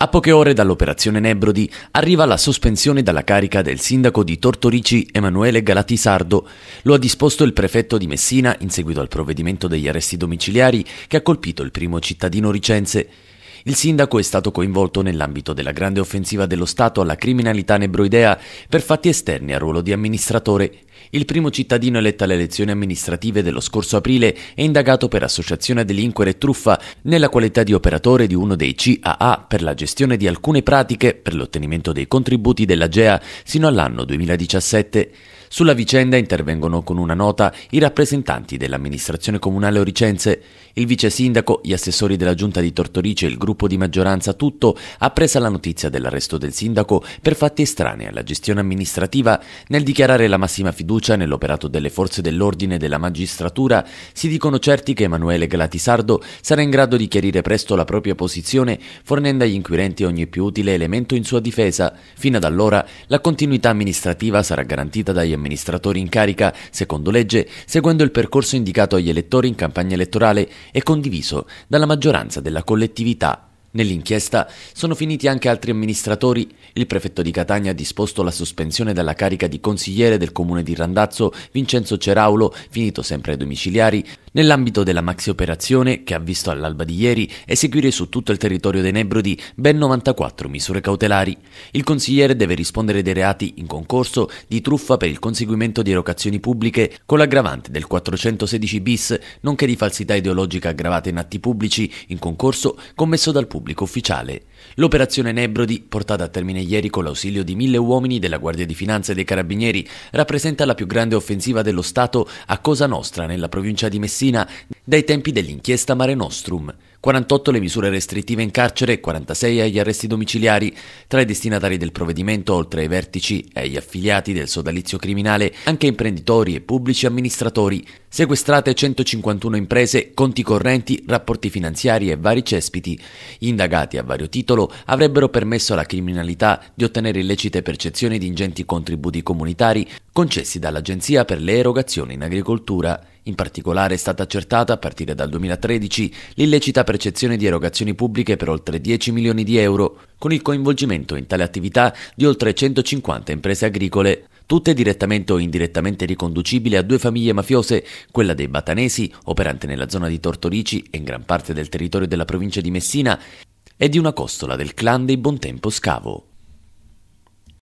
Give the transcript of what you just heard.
A poche ore dall'operazione Nebrodi arriva la sospensione dalla carica del sindaco di Tortorici Emanuele Galatisardo. Lo ha disposto il prefetto di Messina in seguito al provvedimento degli arresti domiciliari che ha colpito il primo cittadino ricense. Il sindaco è stato coinvolto nell'ambito della grande offensiva dello Stato alla criminalità nebroidea per fatti esterni al ruolo di amministratore. Il primo cittadino eletto alle elezioni amministrative dello scorso aprile è indagato per associazione delinquere e truffa nella qualità di operatore di uno dei CAA per la gestione di alcune pratiche per l'ottenimento dei contributi della GEA sino all'anno 2017. Sulla vicenda intervengono con una nota i rappresentanti dell'amministrazione comunale Oricense, il vice sindaco, gli assessori della giunta di Tortorice e il gruppo di maggioranza tutto ha presa la notizia dell'arresto del sindaco per fatti estranei alla gestione amministrativa. Nel dichiarare la massima fiducia nell'operato delle forze dell'ordine e della magistratura, si dicono certi che Emanuele Glatisardo sarà in grado di chiarire presto la propria posizione, fornendo agli inquirenti ogni più utile elemento in sua difesa. Fino ad allora la continuità amministrativa sarà garantita dagli amministratori in carica, secondo legge, seguendo il percorso indicato agli elettori in campagna elettorale e condiviso dalla maggioranza della collettività Nell'inchiesta sono finiti anche altri amministratori. Il prefetto di Catania ha disposto la sospensione dalla carica di consigliere del comune di Randazzo Vincenzo Ceraulo, finito sempre ai domiciliari, Nell'ambito della maxioperazione, che ha visto all'alba di ieri eseguire su tutto il territorio dei Nebrodi ben 94 misure cautelari, il consigliere deve rispondere dei reati in concorso di truffa per il conseguimento di erogazioni pubbliche con l'aggravante del 416 bis, nonché di falsità ideologica aggravata in atti pubblici in concorso commesso dal pubblico ufficiale. L'operazione Nebrodi, portata a termine ieri con l'ausilio di mille uomini della Guardia di Finanza e dei Carabinieri, rappresenta la più grande offensiva dello Stato a Cosa Nostra nella provincia di Messina Messina dai tempi dell'inchiesta Mare Nostrum. 48 le misure restrittive in carcere e 46 agli arresti domiciliari. Tra i destinatari del provvedimento, oltre ai vertici e agli affiliati del sodalizio criminale, anche imprenditori e pubblici amministratori. Sequestrate 151 imprese, conti correnti, rapporti finanziari e vari cespiti. indagati a vario titolo avrebbero permesso alla criminalità di ottenere illecite percezioni di ingenti contributi comunitari concessi dall'Agenzia per le erogazioni in agricoltura. In particolare è stata accertata, a partire dal 2013, l'illecita percezione di erogazioni pubbliche per oltre 10 milioni di euro, con il coinvolgimento in tale attività di oltre 150 imprese agricole tutte direttamente o indirettamente riconducibili a due famiglie mafiose, quella dei Batanesi, operante nella zona di Tortorici e in gran parte del territorio della provincia di Messina, e di una costola del clan dei Bontempo Scavo.